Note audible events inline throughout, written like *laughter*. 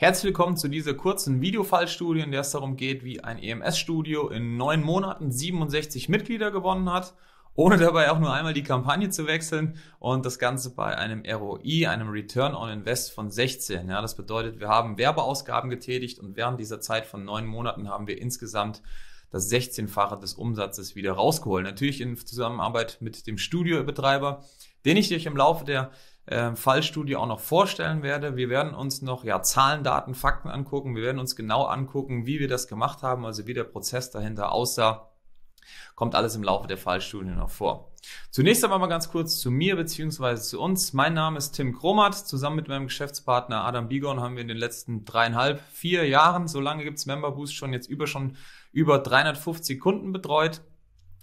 Herzlich willkommen zu dieser kurzen Videofallstudie, in der es darum geht, wie ein EMS-Studio in neun Monaten 67 Mitglieder gewonnen hat, ohne dabei auch nur einmal die Kampagne zu wechseln und das Ganze bei einem ROI, einem Return on Invest von 16. Ja, das bedeutet, wir haben Werbeausgaben getätigt und während dieser Zeit von neun Monaten haben wir insgesamt das 16-fache des Umsatzes wieder rausgeholt. Natürlich in Zusammenarbeit mit dem Studiobetreiber, den ich euch im Laufe der äh, Fallstudie auch noch vorstellen werde. Wir werden uns noch ja, Zahlen, Daten, Fakten angucken. Wir werden uns genau angucken, wie wir das gemacht haben, also wie der Prozess dahinter aussah. Kommt alles im Laufe der Fallstudie noch vor. Zunächst aber mal ganz kurz zu mir bzw. zu uns. Mein Name ist Tim Kromat. Zusammen mit meinem Geschäftspartner Adam Bigorn haben wir in den letzten dreieinhalb, vier Jahren, so lange gibt's Member Boost schon, jetzt über schon über 350 Kunden betreut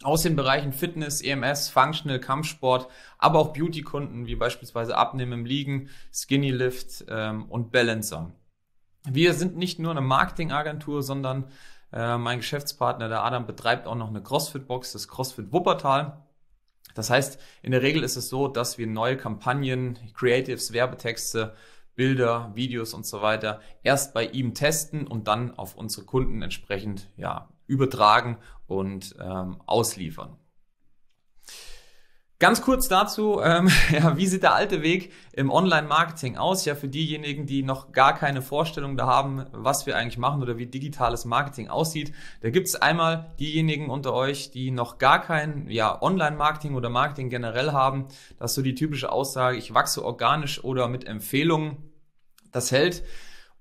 aus den Bereichen Fitness, EMS, Functional, Kampfsport, aber auch Beauty-Kunden wie beispielsweise Abnehmen im Liegen, Skinny Lift ähm, und Balancer. Wir sind nicht nur eine Marketingagentur, sondern äh, mein Geschäftspartner, der Adam, betreibt auch noch eine CrossFit-Box, das CrossFit Wuppertal. Das heißt, in der Regel ist es so, dass wir neue Kampagnen, Creatives, Werbetexte, Bilder, Videos und so weiter erst bei ihm testen und dann auf unsere Kunden entsprechend ja, übertragen und ähm, ausliefern. Ganz kurz dazu, ähm, *laughs* ja, wie sieht der alte Weg im Online-Marketing aus? Ja, für diejenigen, die noch gar keine Vorstellung da haben, was wir eigentlich machen oder wie digitales Marketing aussieht, da gibt es einmal diejenigen unter euch, die noch gar kein ja, Online-Marketing oder Marketing generell haben. Das ist so die typische Aussage, ich wachse organisch oder mit Empfehlungen. Das hält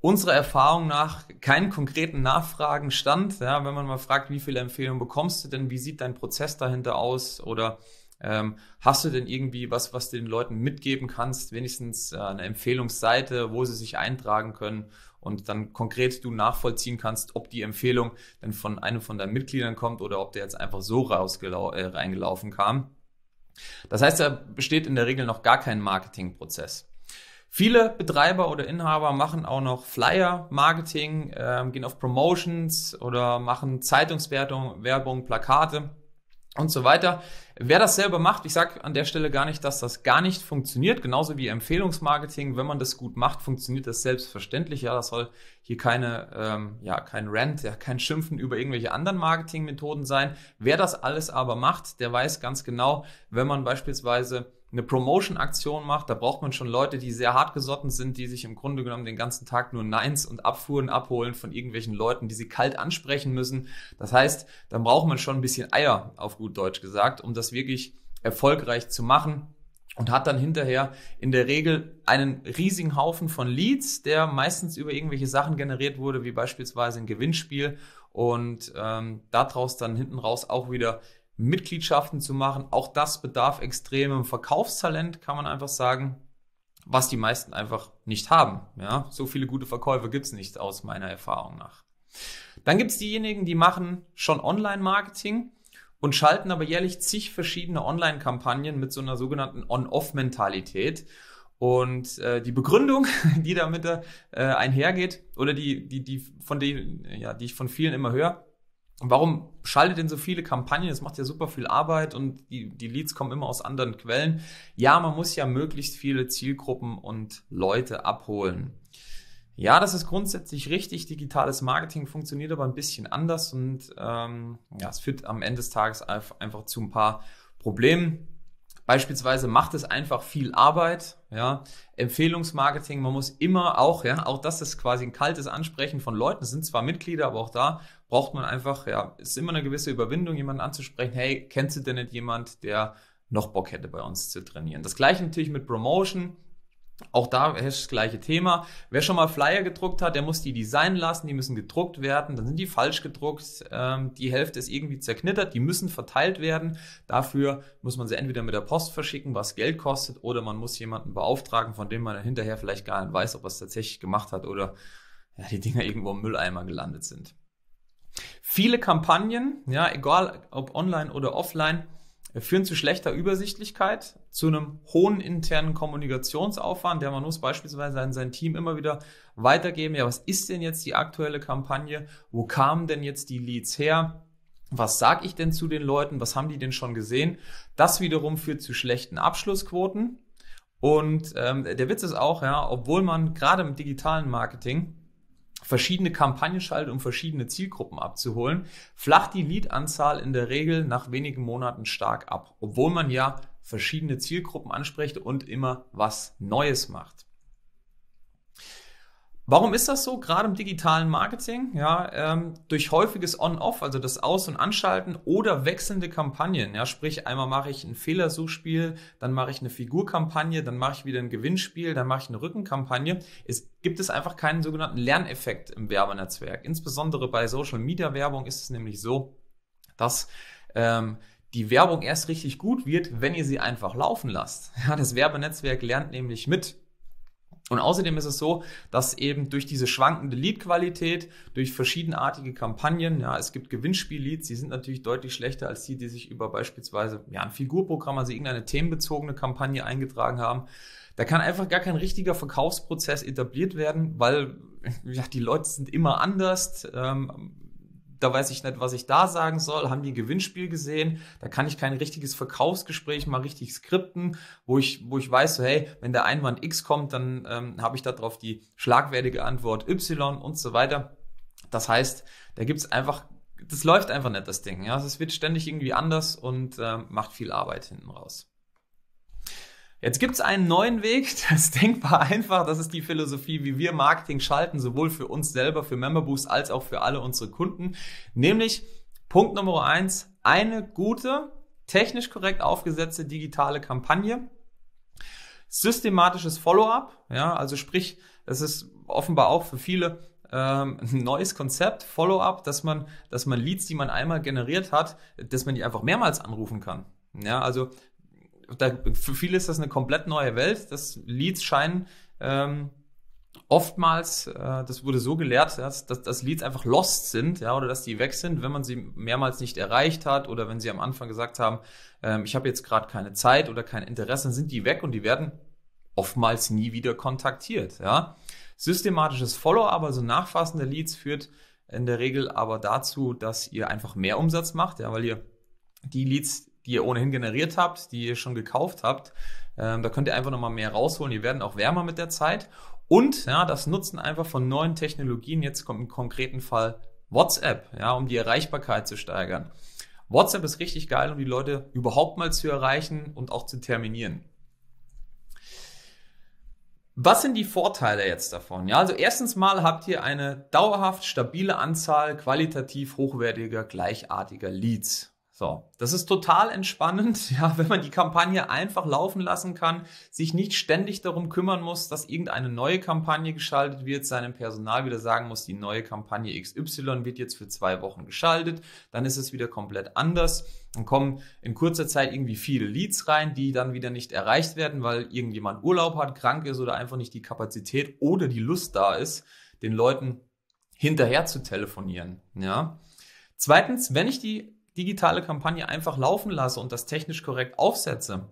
unserer Erfahrung nach keinen konkreten Nachfragen stand. Ja, wenn man mal fragt, wie viele Empfehlungen bekommst du denn, wie sieht dein Prozess dahinter aus oder ähm, hast du denn irgendwie was, was du den Leuten mitgeben kannst, wenigstens äh, eine Empfehlungsseite, wo sie sich eintragen können und dann konkret du nachvollziehen kannst, ob die Empfehlung denn von einem von deinen Mitgliedern kommt oder ob der jetzt einfach so äh, reingelaufen kam. Das heißt, da besteht in der Regel noch gar kein Marketingprozess. Viele Betreiber oder Inhaber machen auch noch Flyer-Marketing, ähm, gehen auf Promotions oder machen Zeitungswertung, Werbung, Plakate und so weiter. Wer das selber macht, ich sage an der Stelle gar nicht, dass das gar nicht funktioniert, genauso wie Empfehlungsmarketing, wenn man das gut macht, funktioniert das selbstverständlich. Ja, das soll hier keine, ähm, ja, kein Rant, ja, kein Schimpfen über irgendwelche anderen Marketingmethoden sein. Wer das alles aber macht, der weiß ganz genau, wenn man beispielsweise eine Promotion-Aktion macht, da braucht man schon Leute, die sehr hartgesotten sind, die sich im Grunde genommen den ganzen Tag nur Neins und Abfuhren abholen von irgendwelchen Leuten, die sie kalt ansprechen müssen. Das heißt, dann braucht man schon ein bisschen Eier, auf gut Deutsch gesagt, um das wirklich erfolgreich zu machen und hat dann hinterher in der Regel einen riesigen Haufen von Leads, der meistens über irgendwelche Sachen generiert wurde, wie beispielsweise ein Gewinnspiel und ähm, daraus dann hinten raus auch wieder Mitgliedschaften zu machen. Auch das bedarf extremem Verkaufstalent, kann man einfach sagen, was die meisten einfach nicht haben. Ja, so viele gute Verkäufe gibt's nicht aus meiner Erfahrung nach. Dann gibt's diejenigen, die machen schon Online-Marketing und schalten aber jährlich zig verschiedene Online-Kampagnen mit so einer sogenannten On-Off-Mentalität. Und äh, die Begründung, *laughs* die damit äh, einhergeht, oder die, die, die, von denen, ja, die ich von vielen immer höre, warum schaltet denn so viele Kampagnen? Das macht ja super viel Arbeit und die, die Leads kommen immer aus anderen Quellen. Ja, man muss ja möglichst viele Zielgruppen und Leute abholen. Ja, das ist grundsätzlich richtig. Digitales Marketing funktioniert aber ein bisschen anders und ähm, ja, es führt am Ende des Tages einfach zu ein paar Problemen. Beispielsweise macht es einfach viel Arbeit. Ja. Empfehlungsmarketing, man muss immer auch, ja, auch das ist quasi ein kaltes Ansprechen von Leuten, das sind zwar Mitglieder, aber auch da braucht man einfach, ja, ist immer eine gewisse Überwindung, jemanden anzusprechen, hey, kennst du denn nicht jemand, der noch Bock hätte, bei uns zu trainieren? Das gleiche natürlich mit Promotion. Auch da ist das gleiche Thema. Wer schon mal Flyer gedruckt hat, der muss die designen lassen, die müssen gedruckt werden, dann sind die falsch gedruckt, ähm, die Hälfte ist irgendwie zerknittert, die müssen verteilt werden. Dafür muss man sie entweder mit der Post verschicken, was Geld kostet, oder man muss jemanden beauftragen, von dem man hinterher vielleicht gar nicht weiß, ob er es tatsächlich gemacht hat oder ja, die Dinger irgendwo im Mülleimer gelandet sind. Viele Kampagnen, ja, egal ob online oder offline, führen zu schlechter Übersichtlichkeit, zu einem hohen internen Kommunikationsaufwand. Der man muss beispielsweise an sein Team immer wieder weitergeben, ja, was ist denn jetzt die aktuelle Kampagne? Wo kamen denn jetzt die Leads her? Was sage ich denn zu den Leuten? Was haben die denn schon gesehen? Das wiederum führt zu schlechten Abschlussquoten. Und ähm, der Witz ist auch, ja, obwohl man gerade im digitalen Marketing verschiedene Kampagnen schaltet, um verschiedene Zielgruppen abzuholen, flacht die Leadanzahl in der Regel nach wenigen Monaten stark ab, obwohl man ja verschiedene Zielgruppen anspricht und immer was Neues macht. Warum ist das so? Gerade im digitalen Marketing, ja, ähm, durch häufiges On-Off, also das Aus- und Anschalten oder wechselnde Kampagnen, ja, sprich einmal mache ich ein Fehlersuchspiel, dann mache ich eine Figurkampagne, dann mache ich wieder ein Gewinnspiel, dann mache ich eine Rückenkampagne. Es gibt es einfach keinen sogenannten Lerneffekt im Werbenetzwerk. Insbesondere bei Social Media Werbung ist es nämlich so, dass ähm, die Werbung erst richtig gut wird, wenn ihr sie einfach laufen lasst. Ja, das Werbenetzwerk lernt nämlich mit. Und außerdem ist es so, dass eben durch diese schwankende Lead-Qualität, durch verschiedenartige Kampagnen, ja, es gibt Gewinnspiel-Leads, die sind natürlich deutlich schlechter als die, die sich über beispielsweise ja, ein Figurprogramm, also irgendeine themenbezogene Kampagne eingetragen haben. Da kann einfach gar kein richtiger Verkaufsprozess etabliert werden, weil ja, die Leute sind immer anders. Ähm, da weiß ich nicht, was ich da sagen soll, haben die ein Gewinnspiel gesehen, da kann ich kein richtiges Verkaufsgespräch mal richtig skripten, wo ich, wo ich weiß, so, hey, wenn der Einwand X kommt, dann ähm, habe ich darauf die schlagwertige Antwort Y und so weiter. Das heißt, da gibt's einfach, das läuft einfach nicht, das Ding. Ja, Es wird ständig irgendwie anders und ähm, macht viel Arbeit hinten raus. Jetzt gibt es einen neuen Weg, *laughs* das ist denkbar einfach, das ist die Philosophie, wie wir Marketing schalten, sowohl für uns selber, für Memberboost, als auch für alle unsere Kunden. Nämlich Punkt Nummer eins, eine gute, technisch korrekt aufgesetzte digitale Kampagne, systematisches Follow-up, ja, also sprich, das ist offenbar auch für viele ähm, *laughs* ein neues Konzept, Follow-up, dass man, dass man Leads, die man einmal generiert hat, dass man die einfach mehrmals anrufen kann. Ja, also da, für viele ist das eine komplett neue Welt, dass Leads scheinen ähm, oftmals, äh, das wurde so gelehrt, dass, dass, dass Leads einfach lost sind, ja, oder dass die weg sind, wenn man sie mehrmals nicht erreicht hat oder wenn sie am Anfang gesagt haben, ähm, ich habe jetzt gerade keine Zeit oder kein Interesse, dann sind die weg und die werden oftmals nie wieder kontaktiert, ja. Systematisches Follow-up, also nachfassende Leads, führt in der Regel aber dazu, dass ihr einfach mehr Umsatz macht, ja, weil ihr die Leads, die ihr ohnehin generiert habt, die ihr schon gekauft habt. Ähm, da könnt ihr einfach nochmal mehr rausholen. Die werden auch wärmer mit der Zeit. Und ja, das Nutzen einfach von neuen Technologien. Jetzt kommt im konkreten Fall WhatsApp, ja, um die Erreichbarkeit zu steigern. WhatsApp ist richtig geil, um die Leute überhaupt mal zu erreichen und auch zu terminieren. Was sind die Vorteile jetzt davon? Ja, also erstens mal habt ihr eine dauerhaft stabile Anzahl qualitativ hochwertiger, gleichartiger Leads. So, das ist total entspannend, *laughs* ja, wenn man die Kampagne einfach laufen lassen kann, sich nicht ständig darum kümmern muss, dass irgendeine neue Kampagne geschaltet wird, seinem Personal wieder sagen muss, die neue Kampagne XY wird jetzt für zwei Wochen geschaltet, dann ist es wieder komplett anders. Dann kommen in kurzer Zeit irgendwie viele Leads rein, die dann wieder nicht erreicht werden, weil irgendjemand Urlaub hat, krank ist oder einfach nicht die Kapazität oder die Lust da ist, den Leuten hinterher zu telefonieren, ja. Zweitens, wenn ich die digitale Kampagne einfach laufen lasse und das technisch korrekt aufsetze,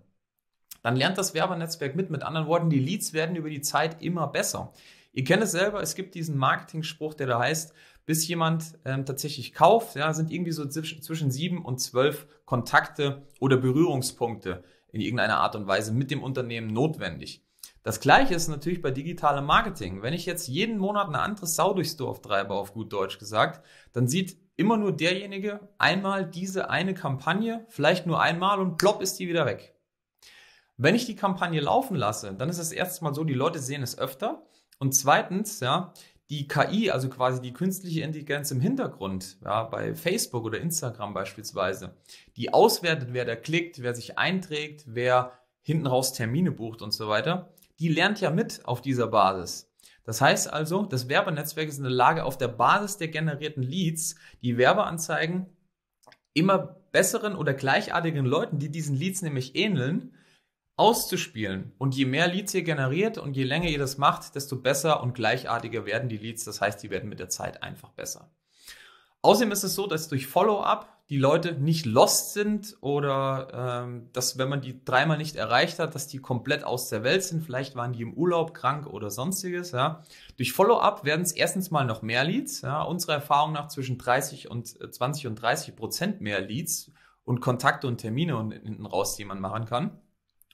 dann lernt das Werbenetzwerk mit. Mit anderen Worten, die Leads werden über die Zeit immer besser. Ihr kennt es selber, es gibt diesen Marketing-Spruch, der da heißt, bis jemand ähm, tatsächlich kauft, ja, sind irgendwie so zwischen, zwischen sieben und zwölf Kontakte oder Berührungspunkte in irgendeiner Art und Weise mit dem Unternehmen notwendig. Das gleiche ist natürlich bei digitalem Marketing. Wenn ich jetzt jeden Monat eine andere Sau durchs Dorf treibe, auf gut Deutsch gesagt, dann sieht immer nur derjenige, einmal diese eine Kampagne, vielleicht nur einmal und plopp ist die wieder weg. Wenn ich die Kampagne laufen lasse, dann ist es erstens mal so, die Leute sehen es öfter und zweitens, ja, die KI, also quasi die künstliche Intelligenz im Hintergrund, ja, bei Facebook oder Instagram beispielsweise, die auswertet, wer da klickt, wer sich einträgt, wer hinten raus Termine bucht und so weiter, die lernt ja mit auf dieser Basis. Das heißt also, das Werbenetzwerk ist in der Lage, auf der Basis der generierten Leads die Werbeanzeigen immer besseren oder gleichartigen Leuten, die diesen Leads nämlich ähneln, auszuspielen. Und je mehr Leads ihr generiert und je länger ihr das macht, desto besser und gleichartiger werden die Leads. Das heißt, die werden mit der Zeit einfach besser. Außerdem ist es so, dass durch Follow-up die Leute nicht lost sind oder ähm, dass, wenn man die dreimal nicht erreicht hat, dass die komplett aus der Welt sind. Vielleicht waren die im Urlaub krank oder sonstiges. Ja. Durch Follow-up werden es erstens mal noch mehr Leads. Ja. Unserer Erfahrung nach zwischen 30 und 20 äh, und 30 Prozent mehr Leads und Kontakte und Termine und hinten raus, die man machen kann.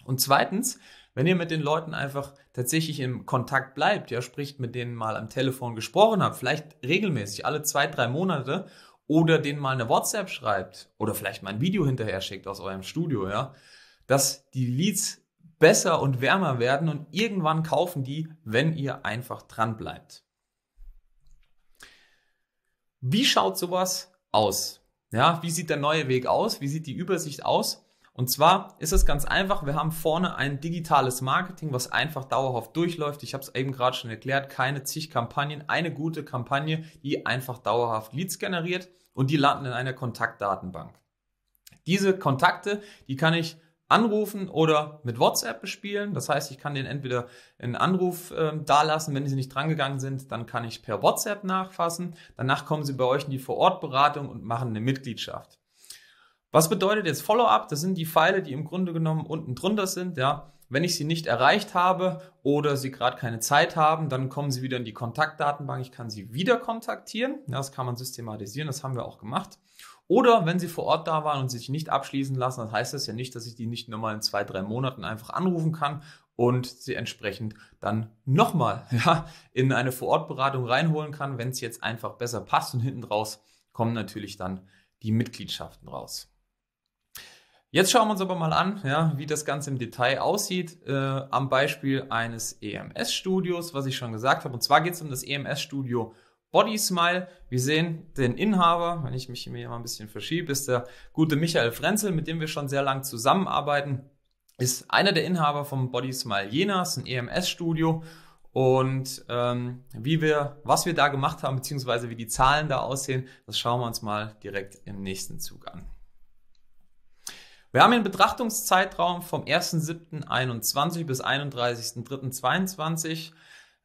Und zweitens, wenn ihr mit den Leuten einfach tatsächlich im Kontakt bleibt, ja, spricht mit denen mal am Telefon gesprochen habt, vielleicht regelmäßig alle zwei, drei Monate oder denen mal eine WhatsApp schreibt oder vielleicht mal ein Video hinterher schickt aus eurem Studio, ja, dass die Leads besser und wärmer werden und irgendwann kaufen die, wenn ihr einfach dran bleibt. Wie schaut sowas aus? Ja, wie sieht der neue Weg aus? Wie sieht die Übersicht aus? Und zwar ist es ganz einfach, wir haben vorne ein digitales Marketing, was einfach dauerhaft durchläuft. Ich habe es eben gerade schon erklärt, keine zig Kampagnen, eine gute Kampagne, die einfach dauerhaft Leads generiert und die landen in einer Kontaktdatenbank. Diese Kontakte, die kann ich anrufen oder mit WhatsApp bespielen. Das heißt, ich kann den entweder einen Anruf äh, dalassen, wenn sie nicht drangegangen sind, dann kann ich per WhatsApp nachfassen. Danach kommen sie bei euch in die Vorortberatung und machen eine Mitgliedschaft. Was bedeutet jetzt Follow-up? Das sind die Pfeile, die im Grunde genommen unten drunter sind, ja. Wenn ich sie nicht erreicht habe oder sie gerade keine Zeit haben, dann kommen sie wieder in die Kontaktdatenbank. Ich kann sie wieder kontaktieren. das kann man systematisieren, das haben wir auch gemacht. Oder wenn sie vor Ort da waren und sich nicht abschließen lassen, dann heißt das ja nicht, dass ich die nicht nochmal in zwei, drei Monaten einfach anrufen kann und sie entsprechend dann nochmal *laughs* ja, in eine Vorortberatung reinholen kann, wenn es jetzt einfach besser passt. Und hinten raus kommen natürlich dann die Mitgliedschaften raus. Jetzt schauen wir uns aber mal an, ja, wie das Ganze im Detail aussieht, äh, am Beispiel eines EMS-Studios, was ich schon gesagt habe. Und zwar geht es um das EMS-Studio Body Smile. Wir sehen den Inhaber, wenn ich mich hier mal ein bisschen verschiebe, ist der gute Michael Frenzel, mit dem wir schon sehr lang zusammenarbeiten. Ist einer der Inhaber vom Body Smile Jena, ist ein EMS-Studio. Und ähm, wie wir, was wir da gemacht haben, beziehungsweise wie die Zahlen da aussehen, das schauen wir uns mal direkt im nächsten Zug an. Wir haben einen Betrachtungszeitraum vom 1.7.21 bis 31.3.22.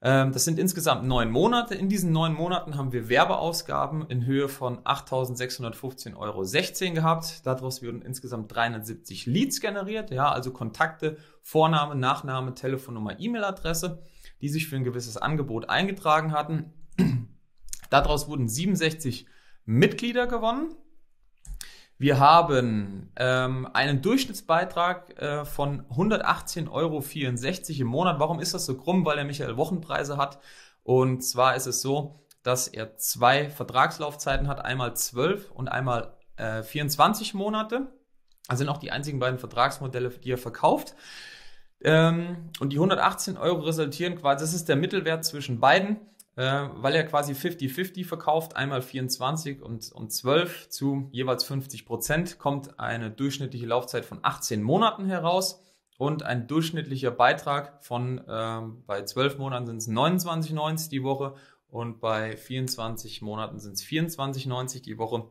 Ähm, das sind insgesamt neun Monate. In diesen neun Monaten haben wir Werbeausgaben in Höhe von 8.615,16 Euro gehabt. Daraus wurden insgesamt 370 Leads generiert, ja, also Kontakte, Vorname, Nachname, Telefonnummer, E-Mail-Adresse, die sich für ein gewisses Angebot eingetragen hatten. *clears throat* Daraus wurden 67 Mitglieder gewonnen. Wir haben ähm, einen Durchschnittsbeitrag äh, von 118,64 Euro im Monat. Warum ist das so krumm? Weil der Michael Wochenpreise hat. Und zwar ist es so, dass er zwei Vertragslaufzeiten hat, einmal 12 und einmal äh, 24 Monate. Das also sind auch die einzigen beiden Vertragsmodelle, die er verkauft. Ähm, und die 118 Euro resultieren quasi, das ist der Mittelwert zwischen beiden äh, weil er quasi 50-50 verkauft, einmal 24 und, und 12 zu jeweils 50 Prozent, kommt eine durchschnittliche Laufzeit von 18 Monaten heraus und ein durchschnittlicher Beitrag von äh, bei 12 Monaten sind es 29,90 die Woche und bei 24 Monaten sind es 24,90 die Woche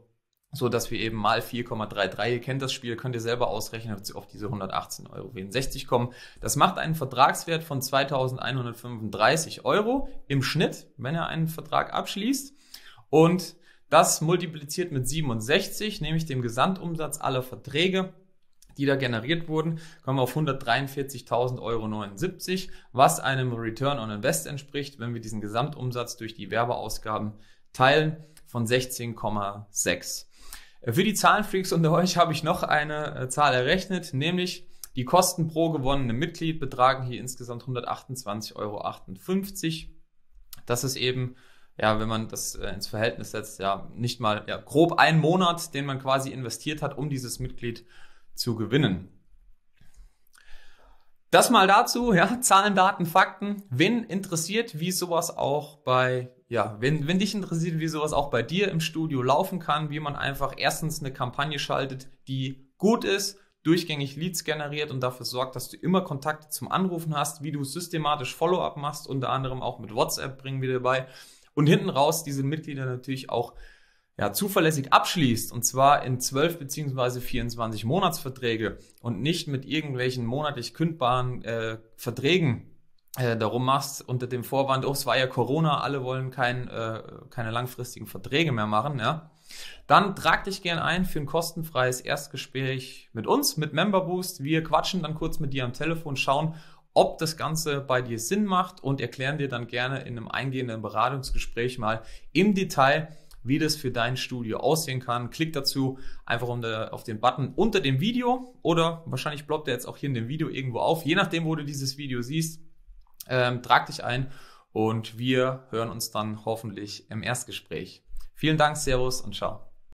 so dass wir eben mal 4,33, ihr kennt das Spiel, könnt ihr selber ausrechnen, ob sie auf diese 118,64 Euro kommen. Das macht einen Vertragswert von 2135 Euro im Schnitt, wenn er einen Vertrag abschließt. Und das multipliziert mit 67, nämlich dem Gesamtumsatz aller Verträge, die da generiert wurden, kommen wir auf 143.000,79 Euro, was einem Return on Invest entspricht, wenn wir diesen Gesamtumsatz durch die Werbeausgaben teilen, von 16,6. Für die Zahlenfreaks unter euch habe ich noch eine äh, Zahl errechnet, nämlich die Kosten pro gewonnenem Mitglied betragen hier insgesamt 128,58 Euro. Das ist eben, ja, wenn man das äh, ins Verhältnis setzt, ja, nicht mal ja, grob ein Monat, den man quasi investiert hat, um dieses Mitglied zu gewinnen. Das mal dazu, ja, Zahlen, Daten, Fakten. Wen interessiert, wie sowas auch bei ja, wenn, wenn dich interessiert, wie sowas auch bei dir im Studio laufen kann, wie man einfach erstens eine Kampagne schaltet, die gut ist, durchgängig Leads generiert und dafür sorgt, dass du immer Kontakte zum Anrufen hast, wie du systematisch Follow-up machst, unter anderem auch mit WhatsApp bringen wir dir bei und hinten raus diese Mitglieder natürlich auch ja, zuverlässig abschließt und zwar in 12 bzw. 24 Monatsverträge und nicht mit irgendwelchen monatlich kündbaren äh, Verträgen äh, darum machst, unter dem Vorwand, oh, es war ja Corona, alle wollen kein, äh, keine langfristigen Verträge mehr machen, ja, dann trag dich gern ein für ein kostenfreies Erstgespräch mit uns, mit Memberboost. Wir quatschen dann kurz mit dir am Telefon, schauen, ob das Ganze bei dir Sinn macht und erklären dir dann gerne in einem eingehenden Beratungsgespräch mal im Detail, wie das für dein Studio aussehen kann. Klick dazu einfach unter, auf den Button unter dem Video oder wahrscheinlich ploppt er jetzt auch hier in dem Video irgendwo auf, je nachdem, wo du dieses Video siehst. Ähm, trag dich ein und wir hören uns dann hoffentlich im Erstgespräch. Vielen Dank, Servus und ciao.